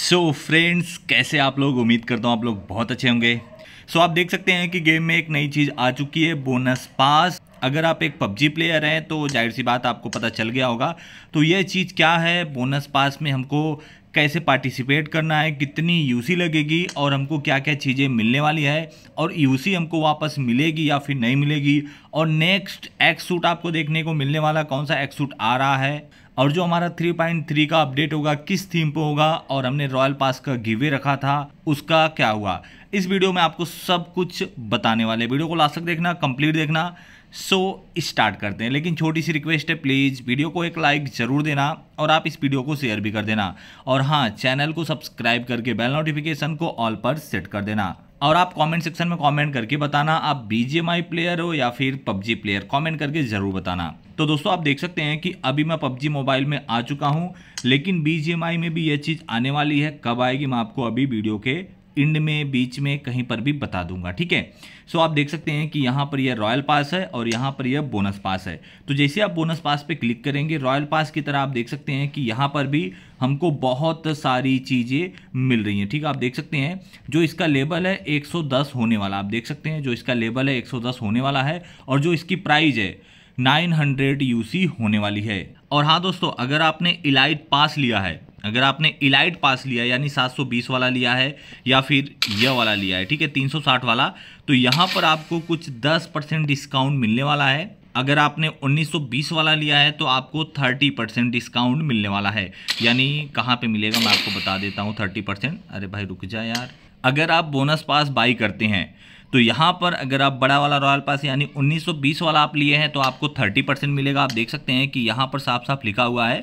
सो so, friends कैसे आप लोग उम्मीद करता हूँ आप लोग बहुत अच्छे होंगे सो so, आप देख सकते हैं कि गेम में एक नई चीज़ आ चुकी है बोनस पास अगर आप एक पबजी प्लेयर हैं तो जाहिर सी बात आपको पता चल गया होगा तो यह चीज़ क्या है बोनस पास में हमको कैसे पार्टिसिपेट करना है कितनी यूसी लगेगी और हमको क्या क्या चीज़ें मिलने वाली है और यूसी हमको वापस मिलेगी या फिर नहीं मिलेगी और नेक्स्ट एक्स सूट आपको देखने को मिलने वाला कौन सा एक्स सूट आ रहा है और जो हमारा 3.3 का अपडेट होगा किस थीम पे होगा और हमने रॉयल पास का गिवे रखा था उसका क्या हुआ इस वीडियो में आपको सब कुछ बताने वाले वीडियो को लास्ट तक देखना कंप्लीट देखना सो so, स्टार्ट करते हैं लेकिन छोटी सी रिक्वेस्ट है प्लीज़ वीडियो को एक लाइक ज़रूर देना और आप इस वीडियो को शेयर भी कर देना और हाँ चैनल को सब्सक्राइब करके बेल नोटिफिकेशन को ऑल पर सेट कर देना और आप कमेंट सेक्शन में कमेंट करके बताना आप बी प्लेयर हो या फिर पबजी प्लेयर कमेंट करके ज़रूर बताना तो दोस्तों आप देख सकते हैं कि अभी मैं पबजी मोबाइल में आ चुका हूँ लेकिन बी में भी यह चीज़ आने वाली है कब आएगी मैं आपको अभी वीडियो के इंड में बीच में कहीं पर भी बता दूंगा ठीक है सो आप देख सकते हैं कि यहाँ पर यह रॉयल पास है और यहाँ पर यह बोनस पास है तो जैसे आप बोनस पास पे क्लिक करेंगे रॉयल पास की तरह आप देख सकते हैं कि यहाँ पर भी हमको बहुत सारी चीज़ें मिल रही हैं ठीक है आप देख सकते हैं जो इसका लेबल है 110 होने वाला आप देख सकते हैं जो इसका लेबल है एक होने वाला है और जो इसकी प्राइज़ है 900 यूसी होने वाली है और हाँ दोस्तों अगर आपने इलाइट पास लिया है अगर आपने इलाइट पास लिया यानी 720 वाला लिया है या फिर यह वाला लिया है ठीक है 360 वाला तो यहाँ पर आपको कुछ 10 परसेंट डिस्काउंट मिलने वाला है अगर आपने 1920 वाला लिया है तो आपको 30 परसेंट डिस्काउंट मिलने वाला है यानी कहाँ पे मिलेगा मैं आपको बता देता हूँ 30 परसेंट अरे भाई रुक जाए यार अगर आप बोनस पास बाई करते हैं तो यहाँ पर अगर आप बड़ा वाला रॉयल पास यानी 1920 वाला आप लिए हैं तो आपको 30 परसेंट मिलेगा आप देख सकते हैं कि यहाँ पर साफ साफ लिखा हुआ है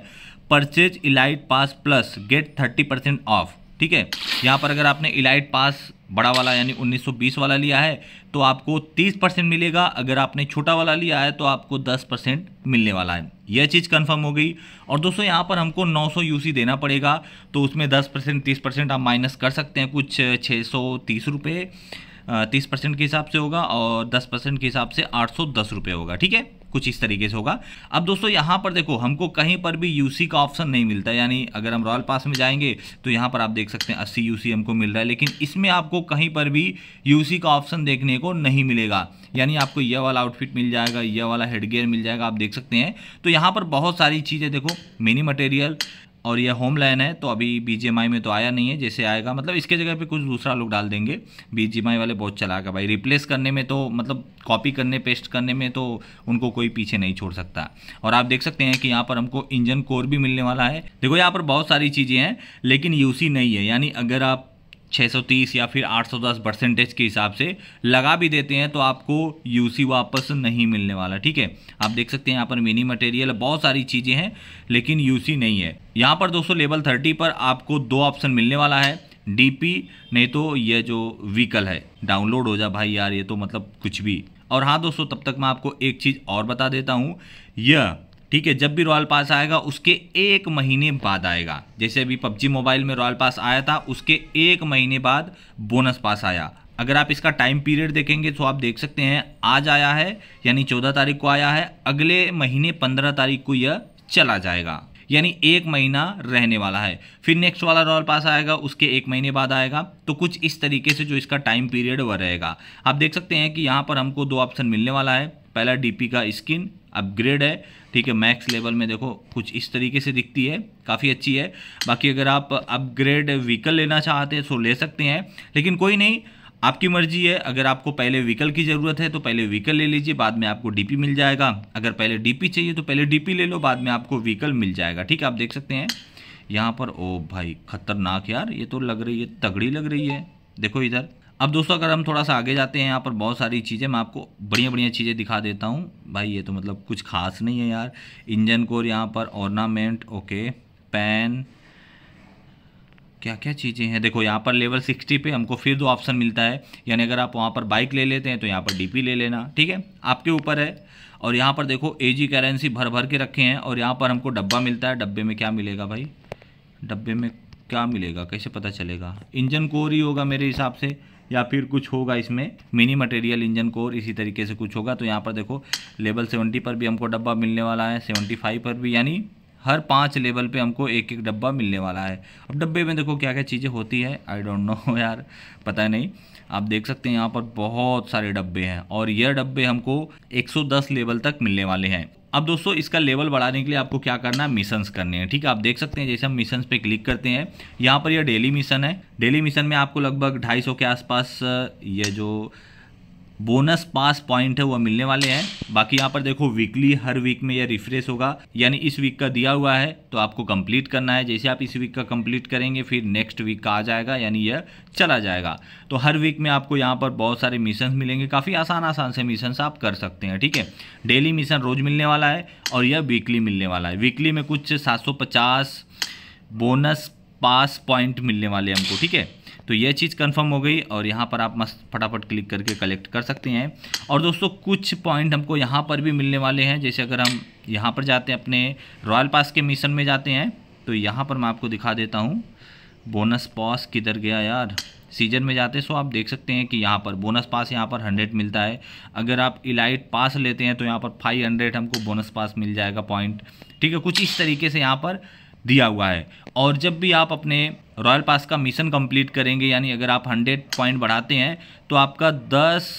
purchase elite pass plus get 30 percent off ठीक है यहाँ पर अगर आपने इलाइट पास बड़ा वाला यानी 1920 वाला लिया है तो आपको 30 परसेंट मिलेगा अगर आपने छोटा वाला लिया है तो आपको 10 परसेंट मिलने वाला है यह चीज़ कंफर्म हो गई और दोस्तों यहाँ पर हमको 900 यूसी देना पड़ेगा तो उसमें 10 परसेंट तीस परसेंट आप माइनस कर सकते हैं कुछ छः सौ तीस रुपये तीस परसेंट के हिसाब से होगा और दस परसेंट के हिसाब से आठ सौ दस रुपये होगा ठीक है कुछ इस तरीके से होगा अब दोस्तों यहाँ पर देखो हमको कहीं पर भी यूसी का ऑप्शन नहीं मिलता यानी अगर हम रॉयल पास में जाएंगे तो यहाँ पर आप देख सकते हैं अस्सी यूसी हमको मिल रहा है लेकिन इसमें आपको कहीं पर भी यूसी का ऑप्शन देखने को नहीं मिलेगा यानी आपको यह वाला आउटफिट मिल जाएगा यह वाला हेडगेयर मिल जाएगा आप देख सकते हैं तो यहाँ पर बहुत सारी चीज़ें देखो मिनी मटेरियल और यह होम लाइन है तो अभी बी में तो आया नहीं है जैसे आएगा मतलब इसके जगह पे कुछ दूसरा लोग डाल देंगे बी वाले बहुत चलाएगा भाई रिप्लेस करने में तो मतलब कॉपी करने पेस्ट करने में तो उनको कोई पीछे नहीं छोड़ सकता और आप देख सकते हैं कि यहाँ पर हमको इंजन कोर भी मिलने वाला है देखो यहाँ पर बहुत सारी चीज़ें हैं लेकिन यूसी नहीं है यानी अगर आप 630 या फिर 810 परसेंटेज के हिसाब से लगा भी देते हैं तो आपको यूसी वापस नहीं मिलने वाला ठीक है आप देख सकते हैं यहाँ पर मिनी मटेरियल बहुत सारी चीज़ें हैं लेकिन यूसी नहीं है यहाँ पर दोस्तों लेवल 30 पर आपको दो ऑप्शन मिलने वाला है डीपी नहीं तो ये जो व्हीकल है डाउनलोड हो जा भाई यार ये तो मतलब कुछ भी और हाँ दोस्तों तब तक मैं आपको एक चीज़ और बता देता हूँ यह ठीक है जब भी रॉयल पास आएगा उसके एक महीने बाद आएगा जैसे अभी पबजी मोबाइल में रॉयल पास आया था उसके एक महीने बाद बोनस पास आया अगर आप इसका टाइम पीरियड देखेंगे तो आप देख सकते हैं आज आया है यानी चौदह तारीख को आया है अगले महीने पंद्रह तारीख को यह चला जाएगा यानी एक महीना रहने वाला है फिर नेक्स्ट वाला रॉयल पास आएगा उसके एक महीने बाद आएगा तो कुछ इस तरीके से जो इसका टाइम पीरियड वह रहेगा आप देख सकते हैं कि यहाँ पर हमको दो ऑप्शन मिलने वाला है पहला डीपी का स्किन अपग्रेड है ठीक है मैक्स लेवल में देखो कुछ इस तरीके से दिखती है काफ़ी अच्छी है बाकी अगर आप अपग्रेड व्हीकल लेना चाहते हैं तो ले सकते हैं लेकिन कोई नहीं आपकी मर्जी है अगर आपको पहले व्हीकल की ज़रूरत है तो पहले व्हीकल ले लीजिए बाद में आपको डीपी मिल जाएगा अगर पहले डीपी चाहिए तो पहले डीपी ले लो बाद में आपको व्हीकल मिल जाएगा ठीक है आप देख सकते हैं यहाँ पर ओ भाई खतरनाक यार ये तो लग रही है तगड़ी लग रही है देखो इधर अब दोस्तों अगर हम थोड़ा सा आगे जाते हैं यहाँ पर बहुत सारी चीज़ें मैं आपको बढ़िया बढ़िया चीज़ें दिखा देता हूँ भाई ये तो मतलब कुछ खास नहीं है यार इंजन कोर यहाँ पर ऑर्नामेंट ओके पैन क्या क्या चीज़ें हैं देखो यहाँ पर लेवल सिक्सटी पे हमको फिर दो ऑप्शन मिलता है यानी अगर आप वहाँ पर बाइक ले लेते हैं तो यहाँ पर डीपी ले लेना ठीक है आपके ऊपर है और यहाँ पर देखो एजी करेंसी भर भर के रखे हैं और यहाँ पर हमको डब्बा मिलता है डब्बे में क्या मिलेगा भाई डब्बे में क्या मिलेगा कैसे पता चलेगा इंजन कोर ही होगा मेरे हिसाब से या फिर कुछ होगा इसमें मिनी मटेरियल इंजन कोर इसी तरीके से कुछ होगा तो यहाँ पर देखो लेवल सेवेंटी पर भी हमको डब्बा मिलने वाला है सेवेंटी फाइव पर भी यानी हर पांच लेवल पे हमको एक एक डब्बा मिलने वाला है अब डब्बे में देखो क्या क्या चीज़ें होती है आई डोंट नो यार पता नहीं आप देख सकते हैं यहाँ पर बहुत सारे डब्बे हैं और यह डब्बे हमको 110 लेवल तक मिलने वाले हैं अब दोस्तों इसका लेवल बढ़ाने के लिए आपको क्या करना है मिशंस करने हैं ठीक है आप देख सकते हैं जैसे हम मिशंस पे क्लिक करते हैं यहाँ पर यह डेली मिशन है डेली मिशन में आपको लगभग ढाई के आसपास ये जो बोनस पास पॉइंट है वो मिलने वाले हैं बाकी यहाँ पर देखो वीकली हर वीक में यह रिफ्रेश होगा यानी इस वीक का दिया हुआ है तो आपको कंप्लीट करना है जैसे आप इस वीक का कंप्लीट करेंगे फिर नेक्स्ट वीक का आ जाएगा यानी यह चला जाएगा तो हर वीक में आपको यहाँ पर बहुत सारे मिशन मिलेंगे काफ़ी आसान आसान से मिशन आप कर सकते हैं ठीक है डेली मिशन रोज़ मिलने वाला है और यह वीकली मिलने वाला है वीकली में कुछ सात बोनस पास पॉइंट मिलने वाले हमको ठीक है तो यह चीज़ कंफर्म हो गई और यहाँ पर आप मस्त फटाफट क्लिक करके कलेक्ट कर सकते हैं और दोस्तों कुछ पॉइंट हमको यहाँ पर भी मिलने वाले हैं जैसे अगर हम यहाँ पर जाते हैं अपने रॉयल पास के मिशन में जाते हैं तो यहाँ पर मैं आपको दिखा देता हूँ बोनस पॉस किधर गया यार सीजन में जाते हैं सो आप देख सकते हैं कि यहाँ पर बोनस पास यहाँ पर हंड्रेड मिलता है अगर आप इलाइट पास लेते हैं तो यहाँ पर फाइव हंड्रेड हमको बोनस पास मिल जाएगा पॉइंट ठीक है कुछ इस तरीके से यहाँ पर दिया हुआ है और जब भी आप अपने रॉयल पास का मिशन कंप्लीट करेंगे यानी अगर आप हंड्रेड पॉइंट बढ़ाते हैं तो आपका दस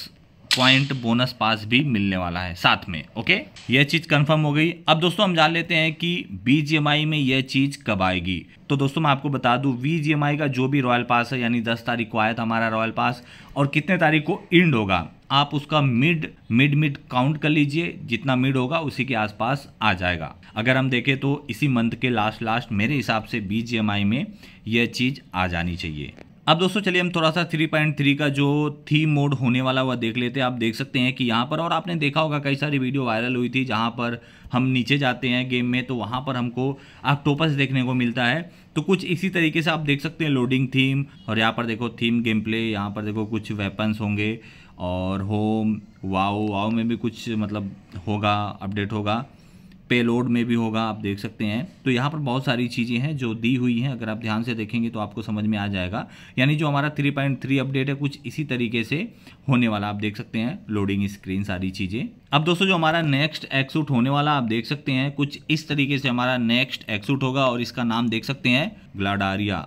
पॉइंट बोनस पास भी मिलने वाला है साथ में ओके यह चीज कंफर्म हो गई अब दोस्तों हम जान लेते हैं कि बीजीएमआई में यह चीज कब आएगी तो दोस्तों मैं आपको बता दूं बीजीएमआई का जो भी रॉयल पास है यानी दस तारीख को आया था हमारा रॉयल पास और कितने तारीख को इंड होगा आप उसका मिड मिड मिड काउंट कर लीजिए जितना मिड होगा उसी के आसपास आ जाएगा अगर हम देखें तो इसी मंथ के लास्ट लास्ट मेरे हिसाब से बी में यह चीज़ आ जानी चाहिए अब दोस्तों चलिए हम थोड़ा सा 3.3 का जो थी मोड होने वाला हुआ देख लेते हैं आप देख सकते हैं कि यहाँ पर और आपने देखा होगा कई सारी वीडियो वायरल हुई थी जहाँ पर हम नीचे जाते हैं गेम में तो वहाँ पर हमको टोपस देखने को मिलता है तो कुछ इसी तरीके से आप देख सकते हैं लोडिंग थीम और यहाँ पर देखो थीम गेम प्ले यहाँ पर देखो कुछ वेपन्स होंगे और होम वाओ वाओ में भी कुछ मतलब होगा अपडेट होगा पे लोड में भी होगा आप देख सकते हैं तो यहाँ पर बहुत सारी चीज़ें हैं जो दी हुई हैं अगर आप ध्यान से देखेंगे तो आपको समझ में आ जाएगा यानी जो हमारा 3.3 अपडेट है कुछ इसी तरीके से होने वाला आप देख सकते हैं लोडिंग स्क्रीन सारी चीज़ें अब दोस्तों जो हमारा नेक्स्ट एक्सूट होने वाला आप देख सकते हैं कुछ इस तरीके से हमारा नेक्स्ट एक्सूट होगा और इसका नाम देख सकते हैं ग्लाडारिया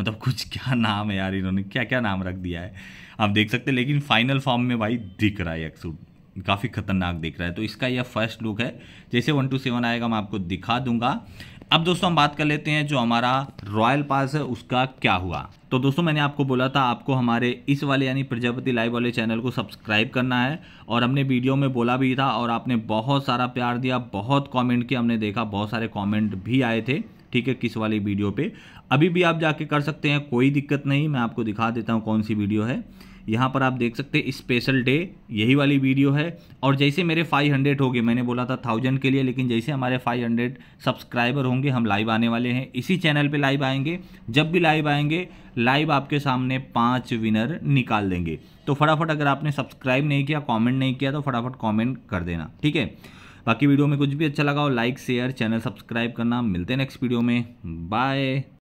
मतलब कुछ क्या नाम है यार इन्होंने क्या क्या नाम रख दिया है आप देख सकते हैं लेकिन फाइनल फॉर्म में भाई दिख रहा है सूट काफ़ी खतरनाक दिख रहा है तो इसका यह फर्स्ट लुक है जैसे वन टू सेवन आएगा मैं आपको दिखा दूंगा अब दोस्तों हम बात कर लेते हैं जो हमारा रॉयल पास है उसका क्या हुआ तो दोस्तों मैंने आपको बोला था आपको हमारे इस वाले यानी प्रजापति लाइव वाले चैनल को सब्सक्राइब करना है और हमने वीडियो में बोला भी था और आपने बहुत सारा प्यार दिया बहुत कॉमेंट किया हमने देखा बहुत सारे कॉमेंट भी आए थे ठीक है किस वाली वीडियो पे अभी भी आप जाके कर सकते हैं कोई दिक्कत नहीं मैं आपको दिखा देता हूँ कौन सी वीडियो है यहाँ पर आप देख सकते हैं स्पेशल डे यही वाली वीडियो है और जैसे मेरे 500 हो गए मैंने बोला था थाउजेंड के लिए लेकिन जैसे हमारे 500 सब्सक्राइबर होंगे हम लाइव आने वाले हैं इसी चैनल पे लाइव आएंगे जब भी लाइव आएंगे लाइव आपके सामने पाँच विनर निकाल देंगे तो फटाफट अगर आपने सब्सक्राइब नहीं किया कॉमेंट नहीं किया तो फटाफट कॉमेंट कर देना ठीक है बाकी वीडियो में कुछ भी अच्छा लगा हो लाइक शेयर चैनल सब्सक्राइब करना मिलते हैं नेक्स्ट वीडियो में बाय